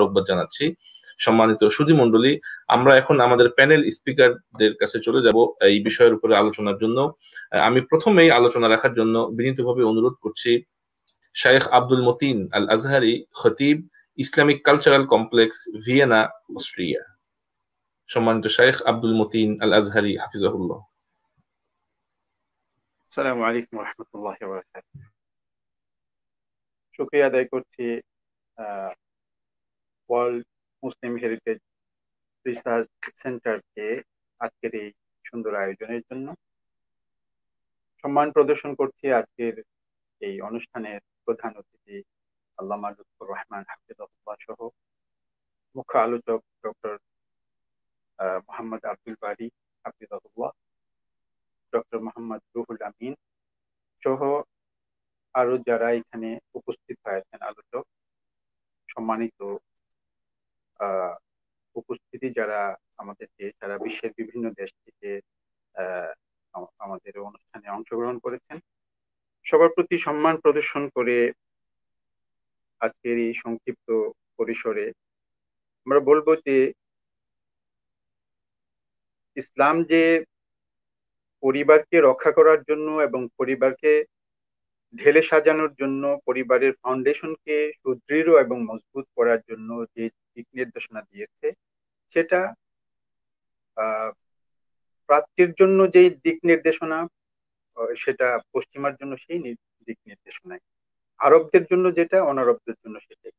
মোবারকবাদ জানাচ্ছি সম্মানিত সুধী মন্ডলী আমরা এখন আমাদের প্যানেল স্পিকারদের কাছে চলে যাব এই বিষয়ের উপরে আলোচনার জন্য আমি প্রথমেই আলোচনা রাখার জন্য বিনীতভাবে অনুরোধ করছি শাইখ আব্দুল মতিন আল আজহারি খতিব Islamic cultural complex Vienna Austria সম্মানিত শাইখ আব্দুল মতিন আল আজহারি হাফিজাহুল্লাহ আসসালামু আলাইকুম রহমতুল্লাহ শুক্রিয়া আদায় করছি ওয়ার্ল্ড মুসলিম হেরিটেজ রিসার্চ সেন্টারকে আজকের এই সুন্দর আয়োজনের জন্য সম্মান প্রদর্শন করছি আজকের এই অনুষ্ঠানের প্রধান অতিথি আল্লামা লুৎফুর রহমান হাফিজুল্লাহ সহ মুখ্য আলোচক ডক্টর মোহাম্মদ আব্দুল বারি হাফিজুল্লাহ ডক্টর মোহাম্মদ রুহুল আমিন সহ আরো যারা এখানে উপস্থিত হয়েছেন আলোচক সম্মানিত উপস্থিতি যারা আমাদের সারা বিশ্বের বিভিন্ন দেশ থেকে আমাদের অনুষ্ঠানে অংশগ্রহণ করেছেন সবার প্রতি সম্মান প্রদর্শন করে আজকের এই সংক্ষিপ্ত পরিসরে আমরা বলবো যে ইসলাম যে পরিবারকে রক্ষা করার জন্য এবং পরিবারকে ঢেলে সাজানোর জন্য পরিবারের ফাউন্ডেশনকে সুদৃঢ় এবং মজবুত করার জন্য যে দিক নির্দেশনা দিয়েছে সেটা প্রাচ্যের জন্য যে দিক নির্দেশনা সেটা পশ্চিমার জন্য সেই দিক নির্দেশনায় আরবদের জন্য যেটা অনারবদের জন্য সেটাই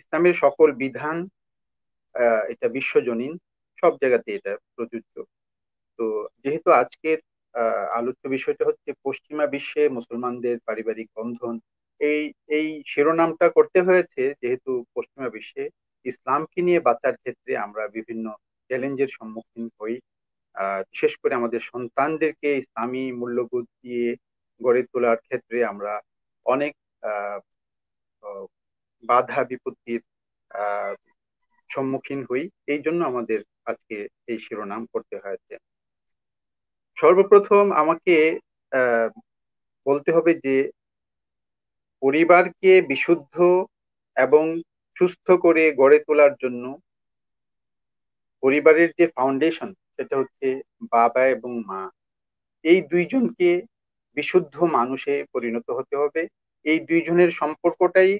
ইসলামের সকল বিধান এটা বিশ্বজনীন সব জায়গাতে এটা প্রযোজ্য তো যেহেতু আজকের আলোচ্য বিষয়টা হচ্ছে পশ্চিমা বিশ্বে মুসলমানদের পারিবারিক বন্ধন এই এই শিরোনামটা করতে হয়েছে যেহেতু পশ্চিমা বিশ্বে ইসলামকে নিয়ে বাঁচার ক্ষেত্রে আমরা বিভিন্ন চ্যালেঞ্জের সম্মুখীন হই বিশেষ করে আমাদের সন্তানদেরকে ইসলামী মূল্যবোধ দিয়ে গড়ে তোলার ক্ষেত্রে আমরা অনেক বাধা বিপত্তির সম্মুখীন হই এই জন্য আমাদের আজকে এই শিরোনাম করতে হয়েছে সর্বপ্রথম আমাকে বলতে হবে যে পরিবারকে বিশুদ্ধ এবং সুস্থ করে গড়ে তোলার জন্য পরিবারের যে ফাউন্ডেশন সেটা হচ্ছে বাবা এবং মা এই দুইজনকে বিশুদ্ধ মানুষে পরিণত হতে হবে এই দুইজনের সম্পর্কটাই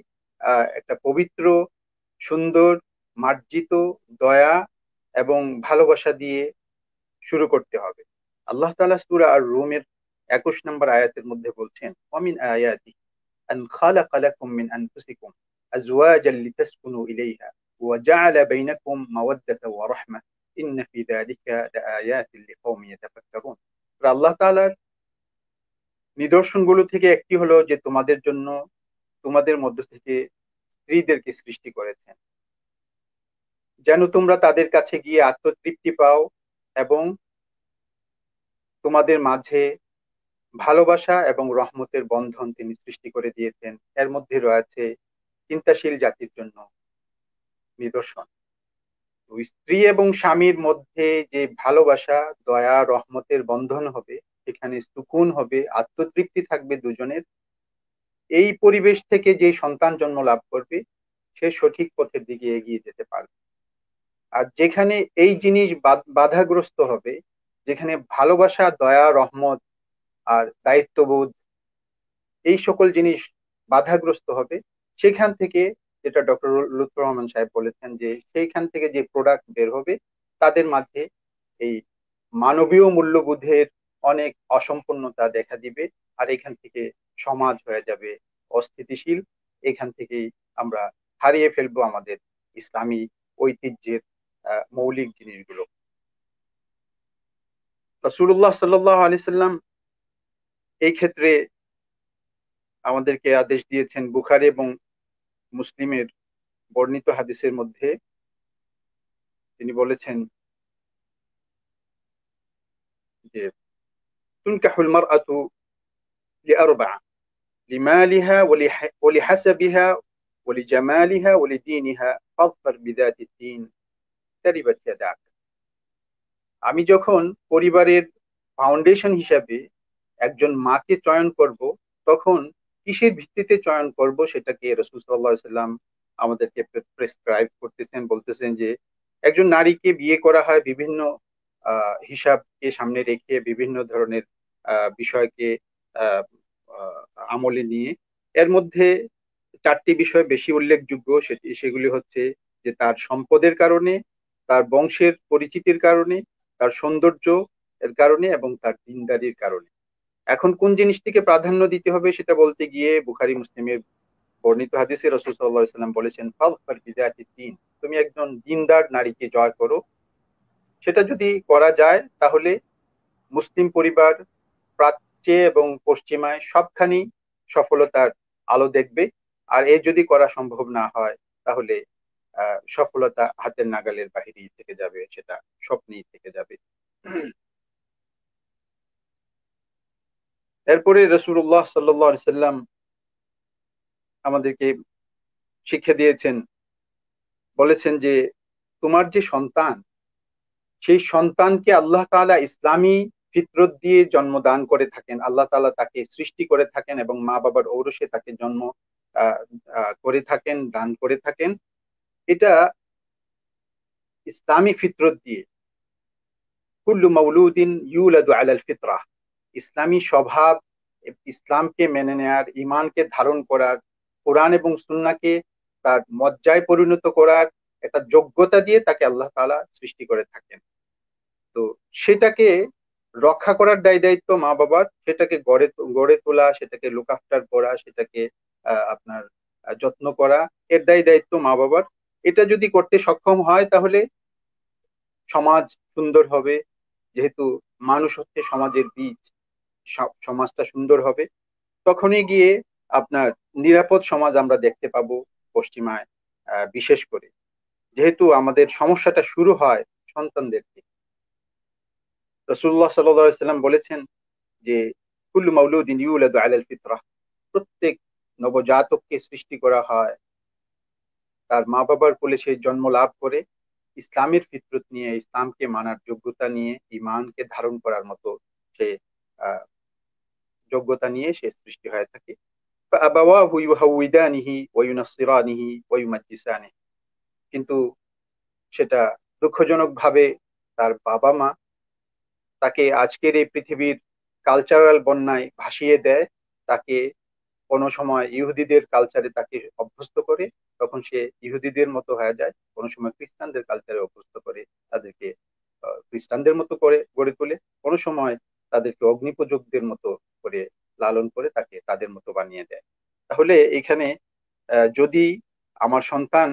একটা পবিত্র সুন্দর মার্জিত দয়া এবং ভালোবাসা দিয়ে শুরু করতে হবে আল্লাহ তালা সুরা আর রুমের একুশ নম্বর আয়াতের মধ্যে বলছেন অমিন আয়াতি أن خلق لكم من أنفسكم أزواجا لتسكنوا إليها وجعل بينكم مودة ورحمة إن في ذلك لآيات لقوم يتفكرون নিদর্শনগুলো থেকে একটি হলো যে তোমাদের জন্য তোমাদের মধ্য থেকে স্ত্রীদেরকে সৃষ্টি করেছেন যেন তোমরা তাদের কাছে গিয়ে আত্মতৃপ্তি পাও এবং তোমাদের মাঝে ভালোবাসা এবং রহমতের বন্ধন তিনি সৃষ্টি করে দিয়েছেন এর মধ্যে রয়েছে চিন্তাশীল জাতির জন্য নিদর্শন স্ত্রী এবং স্বামীর মধ্যে যে ভালোবাসা দয়া রহমতের বন্ধন হবে সেখানে সুকুন হবে আত্মতৃপ্তি থাকবে দুজনের এই পরিবেশ থেকে যে সন্তান জন্ম লাভ করবে সে সঠিক পথের দিকে এগিয়ে যেতে পারবে আর যেখানে এই জিনিস বাধাগ্রস্ত হবে যেখানে ভালোবাসা দয়া রহমত আর দায়িত্ববোধ এই সকল জিনিস বাধাগ্রস্ত হবে সেখান থেকে যেটা ডক্টর লুৎফর রহমান সাহেব বলেছেন যে সেইখান থেকে যে প্রোডাক্ট বের হবে তাদের মাঝে এই মানবীয় মূল্যবোধের অনেক অসম্পূর্ণতা দেখা দিবে আর এখান থেকে সমাজ হয়ে যাবে অস্থিতিশীল এখান থেকেই আমরা হারিয়ে ফেলবো আমাদের ইসলামী ঐতিহ্যের মৌলিক জিনিসগুলো رسول الله صلى الله عليه وسلم এই ক্ষেত্রে আমাদেরকে আদেশ দিয়েছেন বুখারী এবং মুসলিমের বর্ণিত হাদিসের মধ্যে তিনি বলেছেন যে تنكح المرأة لأربعة لمالها ولحسبها ولجمالها ولدينها فاظفر بذات الدين تربت يداك আমি যখন পরিবারের ফাউন্ডেশন হিসাবে একজন মাকে চয়ন করব তখন কিসের ভিত্তিতে চয়ন করব সেটাকে রসুল সাল্লাহাম আমাদেরকে প্রেসক্রাইব করতেছেন বলতেছেন যে একজন নারীকে বিয়ে করা হয় বিভিন্ন হিসাবকে সামনে রেখে বিভিন্ন ধরনের বিষয়কে আমলে নিয়ে এর মধ্যে চারটি বিষয় বেশি উল্লেখযোগ্য সেগুলি হচ্ছে যে তার সম্পদের কারণে তার বংশের পরিচিতির কারণে তার সৌন্দর্য এর কারণে এবং তার দিনদারির কারণে এখন কোন জিনিসটিকে প্রাধান্য দিতে হবে সেটা বলতে গিয়ে বুখারি মুসলিমের বর্ণিত হাদিসে রসুল সাল্লাহ সাল্লাম বলেছেন দিন তুমি একজন দিনদার নারীকে জয় করো সেটা যদি করা যায় তাহলে মুসলিম পরিবার প্রাচ্যে এবং পশ্চিমায় সবখানি সফলতার আলো দেখবে আর এ যদি করা সম্ভব না হয় তাহলে সফলতা হাতের নাগালের বাহিরেই থেকে যাবে সেটা স্বপ্নেই থেকে যাবে এরপরে রসুল্লাহ সাল্লাম আমাদেরকে শিক্ষা দিয়েছেন বলেছেন যে তোমার যে সন্তান সেই সন্তানকে আল্লাহ তালা ইসলামী ফিতরত দিয়ে জন্মদান করে থাকেন আল্লাহ তালা তাকে সৃষ্টি করে থাকেন এবং মা বাবার ঔরসে তাকে জন্ম করে থাকেন দান করে থাকেন এটা ইসলামী ফিতরত দিয়ে কুল্লু মাউলুদ্দিন ইউলাদু আলাল ফিতরা ইসলামী স্বভাব ইসলামকে মেনে নেয়ার ইমানকে ধারণ করার কোরআন এবং সুন্নাকে তার মজ্জায় পরিণত করার একটা যোগ্যতা দিয়ে তাকে আল্লাহ তালা সৃষ্টি করে থাকেন তো সেটাকে রক্ষা করার দায় দায়িত্ব মা বাবার সেটাকে গড়ে গড়ে তোলা সেটাকে লুক করা সেটাকে আপনার যত্ন করা এর দায় দায়িত্ব মা বাবার এটা যদি করতে সক্ষম হয় তাহলে সমাজ সুন্দর হবে যেহেতু মানুষ হচ্ছে সমাজের বীজ সমাজটা সুন্দর হবে তখনই গিয়ে আপনার নিরাপদ সমাজ আমরা দেখতে পাবো পশ্চিমায় বিশেষ করে যেহেতু আমাদের সমস্যাটা শুরু হয় সন্তানদের থেকে রসুল্লাহ সাল্লাম বলেছেন যে কুল্লু মাউলুদ্দিন ইউলাদ আলাল ফিতরা প্রত্যেক নবজাতককে সৃষ্টি করা হয় তার মা বাবার কোলে সে জন্ম লাভ করে ইসলামের ফিতরত নিয়ে ইসলামকে মানার যোগ্যতা নিয়ে ইমানকে ধারণ করার মতো সে যোগ্যতা নিয়ে সে সৃষ্টি হয়ে থাকে কিন্তু সেটা দুঃখজনক ভাবে তার বাবা মা তাকে আজকের এই পৃথিবীর কালচারাল বন্যায় ভাসিয়ে দেয় তাকে কোনো সময় ইহুদিদের কালচারে তাকে অভ্যস্ত করে তখন সে ইহুদিদের মতো হয়ে যায় কোনো সময় খ্রিস্টানদের কালচারে অভ্যস্ত করে তাদেরকে খ্রিস্টানদের মতো করে গড়ে তোলে কোনো সময় তাদেরকে অগ্নিপূজকদের মতো করে লালন করে তাকে তাদের মতো বানিয়ে দেয় তাহলে এখানে যদি আমার সন্তান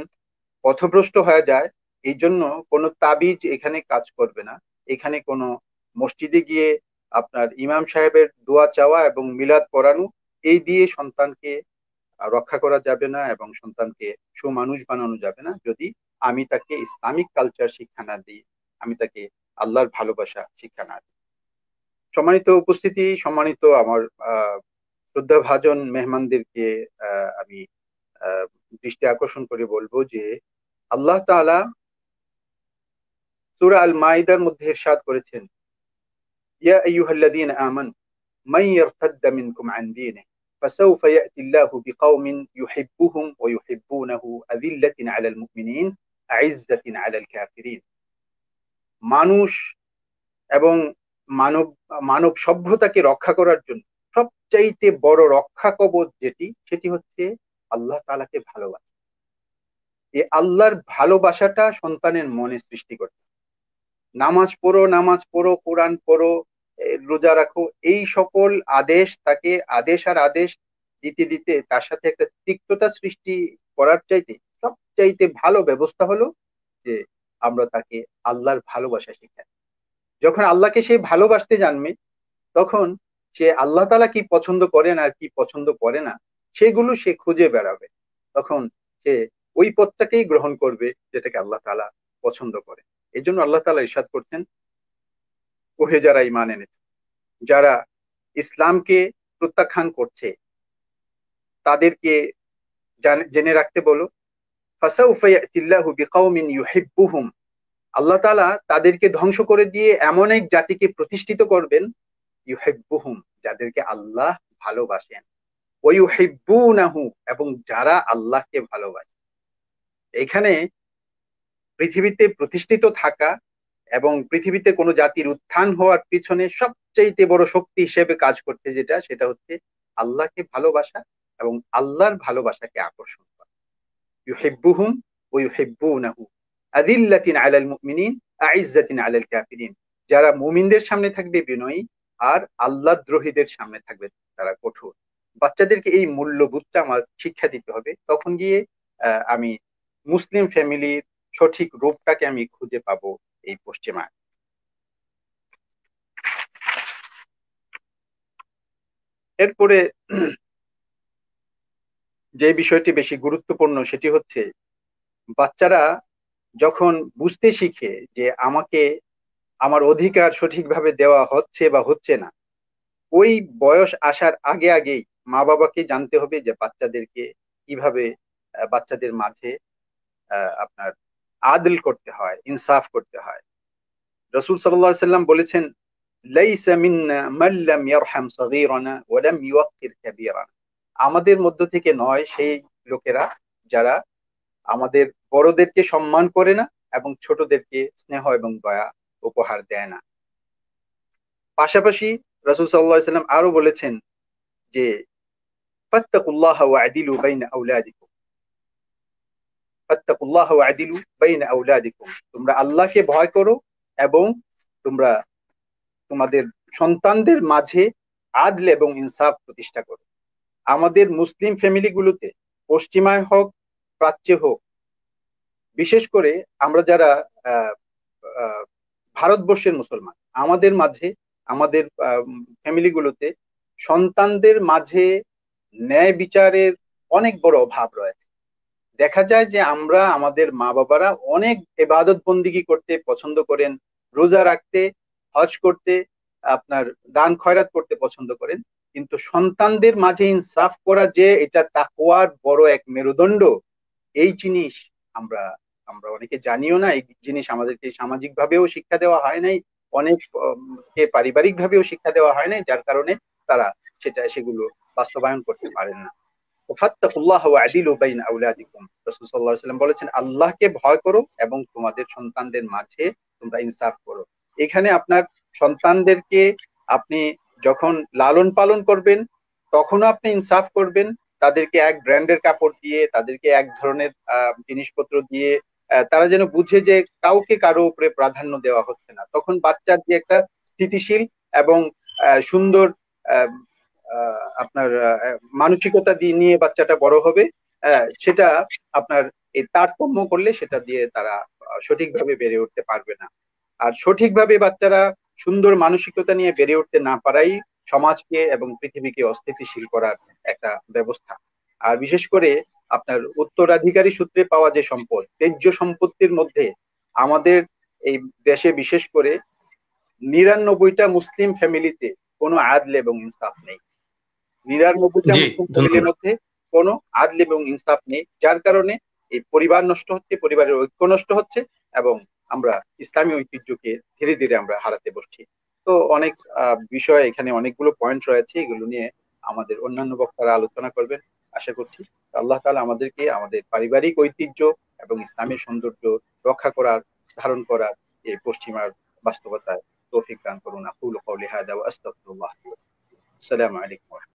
পথভ্রষ্ট হয়ে যায় এই জন্য কোনো তাবিজ এখানে কাজ করবে না এখানে কোনো মসজিদে গিয়ে আপনার ইমাম সাহেবের দোয়া চাওয়া এবং মিলাদ পড়ানো এই দিয়ে সন্তানকে রক্ষা করা যাবে না এবং সন্তানকে সুমানুষ বানানো যাবে না যদি আমি তাকে ইসলামিক কালচার শিক্ষা না দিই আমি তাকে আল্লাহর ভালোবাসা শিক্ষা না দিই সম্মানিত উপস্থিতি সম্মানিত আমার শ্রদ্ধাভাজন মেহমানদেরকে আমি দৃষ্টি আকর্ষণ করে বলবো যে আল্লাহ তালা সুরা আল মাইদার মধ্যে সাদ করেছেন ইয়া আইয়ুহাল্লাযীনা আমান মাই ইয়ারতাদ্দা মিনকুম আন দীনিহি فسوف يأتي الله بقوم يحبهم ويحبونه أذلة على المؤمنين أعزة على الكافرين মানুষ এবং মানব মানব সভ্যতাকে রক্ষা করার জন্য সবচাইতে বড় রক্ষা কবচ যেটি সেটি হচ্ছে আল্লাহ তালাকে ভালোবাসা এ আল্লাহর ভালোবাসাটা সন্তানের মনে সৃষ্টি করতে নামাজ পড়ো নামাজ পড়ো কোরআন পড়ো রোজা রাখো এই সকল আদেশ তাকে আদেশ আর আদেশ দিতে দিতে তার সাথে একটা তিক্ততা সৃষ্টি করার চাইতে সবচাইতে ভালো ব্যবস্থা হলো যে আমরা তাকে আল্লাহর ভালোবাসা শেখাই যখন আল্লাহকে সে ভালোবাসতে জানবে তখন সে আল্লাহ তালা কি পছন্দ করেন আর কি পছন্দ করে না সেগুলো সে খুঁজে বেড়াবে তখন সে ওই পথটাকেই গ্রহণ করবে যেটাকে আল্লাহ তালা পছন্দ করে এই জন্য আল্লাহ তালা ইসাদ করছেন ওহে যারা ইমান এনেছে যারা ইসলামকে প্রত্যাখ্যান করছে তাদেরকে জেনে রাখতে বলো আল্লাহ তালা তাদেরকে ধ্বংস করে দিয়ে এমন এক জাতিকে প্রতিষ্ঠিত করবেন ইউহেবুহুম যাদেরকে আল্লাহ ভালোবাসেন নাহু এবং যারা আল্লাহকে ভালোবাসে এখানে পৃথিবীতে প্রতিষ্ঠিত থাকা এবং পৃথিবীতে কোনো জাতির উত্থান হওয়ার পিছনে সবচেয়ে বড় শক্তি হিসেবে কাজ করতে যেটা সেটা হচ্ছে আল্লাহকে ভালোবাসা এবং আল্লাহর ভালোবাসাকে আকর্ষণ করা ইউহিব্বুহুম ওয়া ইউহিব্বুনাহু আদিল্লাতিন আলাল মুমিনিন আইজ্জাতিন আলাল কাফিরিন যারা মুমিনদের সামনে থাকবে বিনয়ী আর আল্লাহ দ্রোহীদের সামনে থাকবে তারা কঠোর বাচ্চাদেরকে এই মূল্যবোধটা আমার শিক্ষা দিতে হবে তখন গিয়ে আমি মুসলিম ফ্যামিলির সঠিক রূপটাকে আমি খুঁজে পাবো এই পশ্চিমা এরপরে যে বিষয়টি বেশি গুরুত্বপূর্ণ সেটি হচ্ছে বাচ্চারা যখন বুঝতে শিখে যে আমাকে আমার অধিকার সঠিকভাবে দেওয়া হচ্ছে বা হচ্ছে না ওই বয়স আসার আগে আগেই মা বাবাকে জানতে হবে যে বাচ্চাদেরকে কিভাবে বাচ্চাদের মাঝে আপনার আদল করতে হয় ইনসাফ করতে হয় রসুল সাল্লাম বলেছেন আমাদের মধ্য থেকে নয় সেই লোকেরা যারা আমাদের বড়দেরকে সম্মান করে না এবং ছোটদেরকে স্নেহ এবং দয়া উপহার দেয় না পাশাপাশি রসুল সাল্লাহ সাল্লাম আরো বলেছেন যে ফাত্তাকুল্লাহ আদিল উবাইন বাইনা তোমরা আল্লাহকে ভয় করো এবং তোমরা তোমাদের সন্তানদের মাঝে আদল এবং ইনসাফ প্রতিষ্ঠা করো আমাদের মুসলিম ফ্যামিলিগুলোতে পশ্চিমায় হোক প্রাচ্যে হোক বিশেষ করে আমরা যারা ভারতবর্ষের মুসলমান আমাদের মাঝে আমাদের ফ্যামিলিগুলোতে সন্তানদের মাঝে ন্যায় বিচারের অনেক বড় অভাব রয়েছে দেখা যায় যে আমরা আমাদের মা বাবারা অনেক এবাদত বন্দিগি করতে পছন্দ করেন রোজা রাখতে হজ করতে আপনার দান খয়রাত করতে পছন্দ করেন কিন্তু সন্তানদের মাঝে ইনসাফ করা যে এটা তাকওয়ার বড় এক মেরুদণ্ড এই জিনিস আমরা আমরা অনেকে জানিও না এই জিনিস আমাদেরকে সামাজিক ভাবেও শিক্ষা দেওয়া হয় নাই অনেক কে পারিবারিক ভাবেও শিক্ষা দেওয়া হয় নাই যার কারণে তারা সেটা সেগুলো বাস্তবায়ন করতে পারেন না বলেছেন আল্লাহকে ভয় করো এবং তোমাদের সন্তানদের মাঝে তোমরা ইনসাফ করো এখানে আপনার সন্তানদেরকে আপনি যখন লালন পালন করবেন তখনও আপনি ইনসাফ করবেন তাদেরকে এক ব্র্যান্ডের কাপড় দিয়ে তাদেরকে এক ধরনের জিনিসপত্র দিয়ে তারা যেন বুঝে যে কাউকে কারো উপরে প্রাধান্য দেওয়া হচ্ছে না তখন বাচ্চার যে একটা স্থিতিশীল এবং সুন্দর আপনার মানসিকতা দিয়ে নিয়ে বাচ্চাটা বড় হবে সেটা আপনার এই তারতম্য করলে সেটা দিয়ে তারা সঠিকভাবে বেড়ে উঠতে পারবে না আর সঠিকভাবে বাচ্চারা সুন্দর মানসিকতা নিয়ে বেড়ে উঠতে না পারাই সমাজকে এবং পৃথিবীকে অস্থিতিশীল করার একটা ব্যবস্থা আর বিশেষ করে আপনার উত্তরাধিকারী সূত্রে পাওয়া যে সম্পদ তেজ্য সম্পত্তির মধ্যে আমাদের এই দেশে বিশেষ করে নিরানব্বইটা মুসলিম ফ্যামিলিতে কোনো আদল এবং ইনসাফ নেই নিরানব্বইটা মুসলিমের মধ্যে কোনো আদল এবং ইনসাফ নেই যার কারণে এই পরিবার নষ্ট হচ্ছে পরিবারের ঐক্য নষ্ট হচ্ছে এবং আমরা ইসলামী ঐতিহ্যকে ধীরে ধীরে আমরা হারাতে বসছি তো অনেক বিষয় এখানে অনেকগুলো পয়েন্ট রয়েছে এগুলো নিয়ে আমাদের অন্যান্য বক্তারা আলোচনা করবেন আশা করছি আল্লাহ তালা আমাদেরকে আমাদের পারিবারিক ঐতিহ্য এবং ইসলামের সৌন্দর্য রক্ষা করার ধারণ করার এই পশ্চিমার বাস্তবতায় তৌফিক দান করুন আকুল কৌলিহাদ আস্তাকুল্লাহ আসসালামু আলাইকুম